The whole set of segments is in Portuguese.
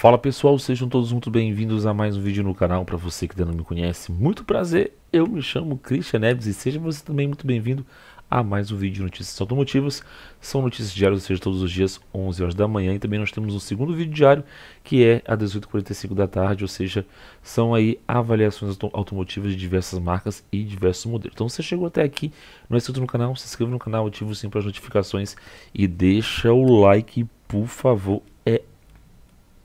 Fala pessoal, sejam todos muito bem-vindos a mais um vídeo no canal. Para você que ainda não me conhece, muito prazer, eu me chamo Christian Neves e seja você também muito bem-vindo a mais um vídeo de notícias automotivas. São notícias diárias, ou seja, todos os dias, 11 horas da manhã. E também nós temos um segundo vídeo diário, que é às 18h45 da tarde, ou seja, são aí avaliações automotivas de diversas marcas e diversos modelos. Então, se você chegou até aqui, não é inscrito no canal, se inscreva no canal, ativa o sininho para as notificações e deixa o like, por favor,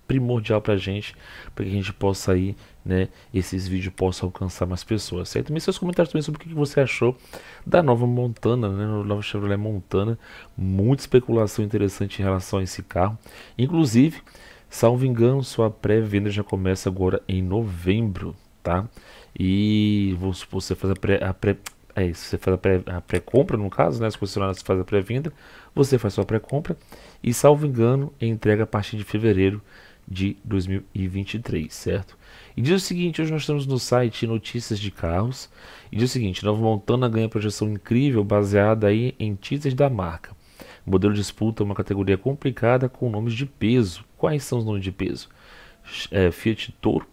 primordial para a gente, para que a gente possa aí, né, esses vídeos possam alcançar mais pessoas, certo? me seus comentários também sobre o que você achou da nova Montana, né, nova Chevrolet Montana, muita especulação interessante em relação a esse carro, inclusive, salvo engano, sua pré-venda já começa agora em novembro, tá? E você faz a pré, a pré é isso, você faz a pré-compra, pré no caso, né? As concessionárias fazem a pré-venda, você faz sua pré-compra e, salvo engano, entrega a partir de fevereiro de 2023, certo? E diz o seguinte, hoje nós estamos no site Notícias de Carros, e diz o seguinte, Nova Montana ganha projeção incrível baseada aí em teasers da marca. O modelo disputa uma categoria complicada com nomes de peso. Quais são os nomes de peso? É, Fiat Toro,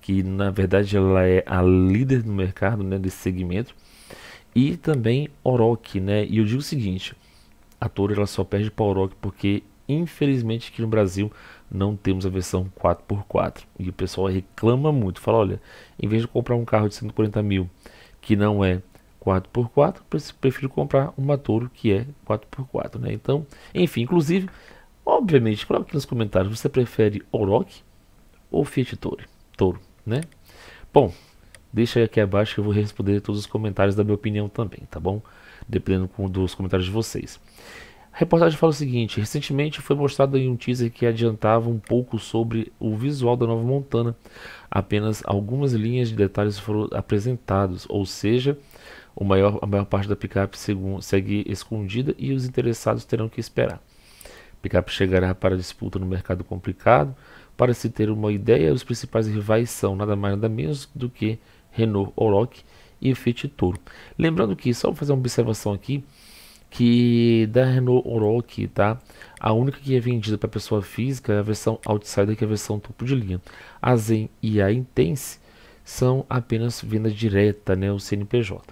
que na verdade ela é a líder no mercado né, desse segmento, e também Oroch, né? E eu digo o seguinte, a Toro ela só perde para Oroch porque infelizmente aqui no Brasil não temos a versão 4x4. E o pessoal reclama muito, fala, olha, em vez de comprar um carro de 140 mil que não é 4x4, prefiro comprar uma Toro que é 4x4, né? Então, enfim, inclusive, obviamente, coloque aqui nos comentários, você prefere Oroch ou Fiat Toro, Toro, né? Bom, deixa aqui abaixo que eu vou responder todos os comentários da minha opinião também, tá bom? Dependendo dos comentários de vocês. A reportagem fala o seguinte: recentemente foi mostrado em um teaser que adiantava um pouco sobre o visual da Nova Montana. Apenas algumas linhas de detalhes foram apresentados, ou seja, maior, a maior parte da picape segue escondida e os interessados terão que esperar. A picape chegará para disputa no mercado complicado. Para se ter uma ideia, os principais rivais são nada mais nada menos do que Renault Oroch e Fiat Toro. Lembrando que, só vou fazer uma observação aqui, que da Renault Oroch, tá? A única que é vendida para pessoa física é a versão Outsider, que é a versão topo de linha. A Zen e a Intense são apenas venda direta, né, o CNPJ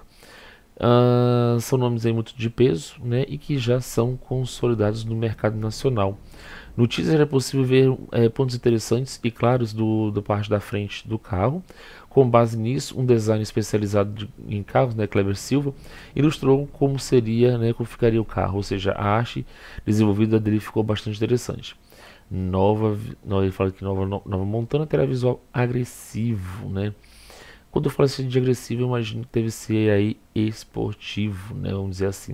uh, são nomes aí muito de peso né, e que já são consolidados no mercado nacional. No teaser é possível ver é, pontos interessantes e claros do, da parte da frente do carro. Com base nisso, um design especializado de, em carros, né, Kleber Silva, ilustrou como seria, né, como ficaria o carro, ou seja, a arte desenvolvida dele ficou bastante interessante. Nova, ele fala que nova, nova Montana terá visual agressivo, né? Quando eu falo assim de agressivo, eu imagino que deve ser aí esportivo, né? Vamos dizer assim.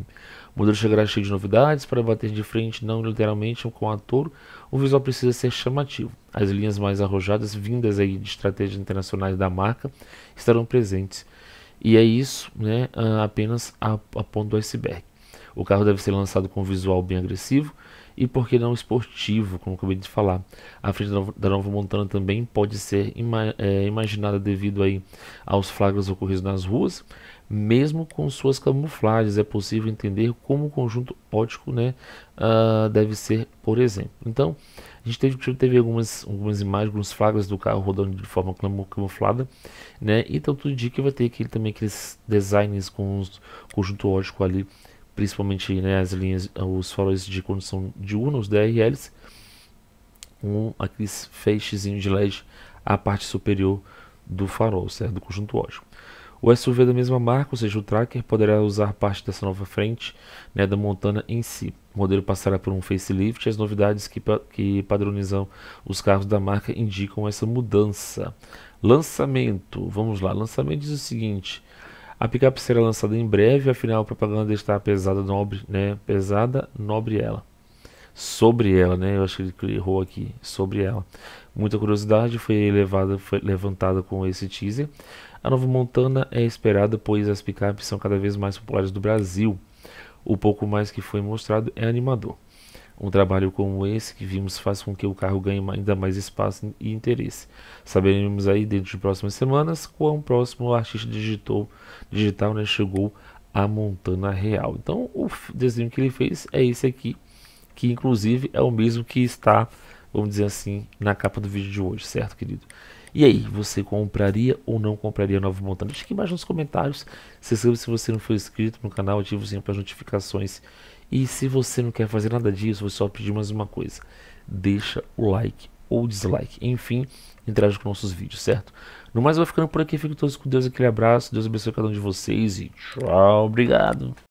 O modelo chegará cheio de novidades para bater de frente, não literalmente com a ator. O visual precisa ser chamativo. As linhas mais arrojadas, vindas aí de estratégias internacionais da marca, estarão presentes. E é isso, né? Ah, apenas a, a ponta do iceberg. O carro deve ser lançado com um visual bem agressivo e por que não esportivo, como acabei de falar. A frente da Nova Montana também pode ser ima é, imaginada devido aí aos flagras ocorridos nas ruas, mesmo com suas camuflagens, é possível entender como o conjunto óptico né, uh, deve ser, por exemplo. Então, a gente teve, teve algumas, algumas imagens, alguns flagras do carro rodando de forma camuflada, né? Então tudo dia que vai ter aquele, também aqueles designs com o conjunto óptico ali principalmente né, as linhas, os faróis de condução diurna, os DRLs, um, aqueles feixezinhos de LED à parte superior do farol, certo? do conjunto ótico. O SUV é da mesma marca, ou seja, o Tracker, poderá usar parte dessa nova frente né, da Montana em si. O modelo passará por um facelift e as novidades que, que padronizam os carros da marca indicam essa mudança. Lançamento, vamos lá, lançamento diz o seguinte, a picape será lançada em breve, afinal a propaganda está pesada, nobre, né? Pesada, nobre ela. Sobre ela, né? Eu acho que ele errou aqui. Sobre ela. Muita curiosidade foi, levada, foi levantada com esse teaser. A nova Montana é esperada, pois as picapes são cada vez mais populares do Brasil. O pouco mais que foi mostrado é animador. Um trabalho como esse que vimos faz com que o carro ganhe ainda mais espaço e interesse. Saberemos aí dentro de próximas semanas quão próximo o artista digitou, digital né, chegou à Montana Real. Então o desenho que ele fez é esse aqui, que inclusive é o mesmo que está, vamos dizer assim, na capa do vídeo de hoje, certo, querido? E aí, você compraria ou não compraria a Nova Montana? Deixa aqui embaixo nos comentários. Se inscreva se você não for inscrito no canal, ative o sininho para as notificações e se você não quer fazer nada disso, vou só pedir mais uma coisa: deixa o like ou dislike. Enfim, interage com nossos vídeos, certo? No mais, eu vou ficando por aqui. Fico todos com Deus. Aquele abraço. Deus abençoe cada um de vocês. E tchau. Obrigado.